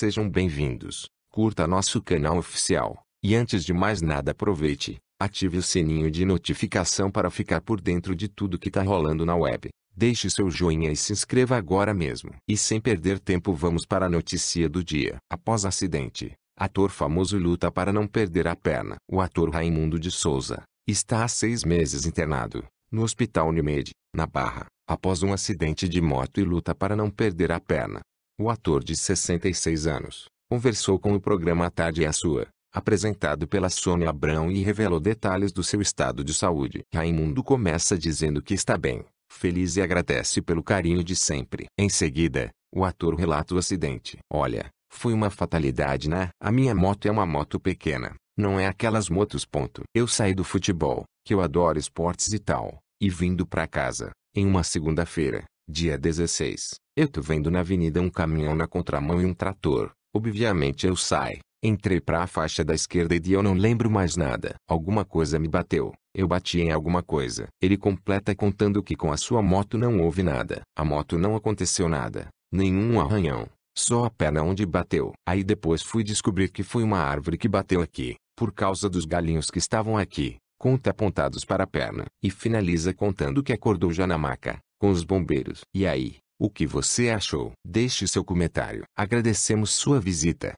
Sejam bem-vindos, curta nosso canal oficial, e antes de mais nada aproveite, ative o sininho de notificação para ficar por dentro de tudo que tá rolando na web. Deixe seu joinha e se inscreva agora mesmo. E sem perder tempo vamos para a notícia do dia. Após acidente, ator famoso luta para não perder a perna. O ator Raimundo de Souza está há seis meses internado no Hospital Unimed, na Barra, após um acidente de moto e luta para não perder a perna. O ator de 66 anos conversou com o programa Tarde é a Sua, apresentado pela Sônia Abrão e revelou detalhes do seu estado de saúde. Raimundo começa dizendo que está bem, feliz e agradece pelo carinho de sempre. Em seguida, o ator relata o acidente. Olha, foi uma fatalidade, né? A minha moto é uma moto pequena, não é aquelas motos. Ponto. Eu saí do futebol, que eu adoro esportes e tal, e vindo pra casa, em uma segunda-feira, Dia 16. Eu tô vendo na avenida um caminhão na contramão e um trator. Obviamente eu saí. Entrei para a faixa da esquerda e de eu não lembro mais nada. Alguma coisa me bateu. Eu bati em alguma coisa. Ele completa contando que com a sua moto não houve nada. A moto não aconteceu nada. Nenhum arranhão. Só a perna onde bateu. Aí depois fui descobrir que foi uma árvore que bateu aqui. Por causa dos galinhos que estavam aqui. Conta apontados para a perna. E finaliza contando que acordou já na maca com os bombeiros. E aí, o que você achou? Deixe seu comentário. Agradecemos sua visita.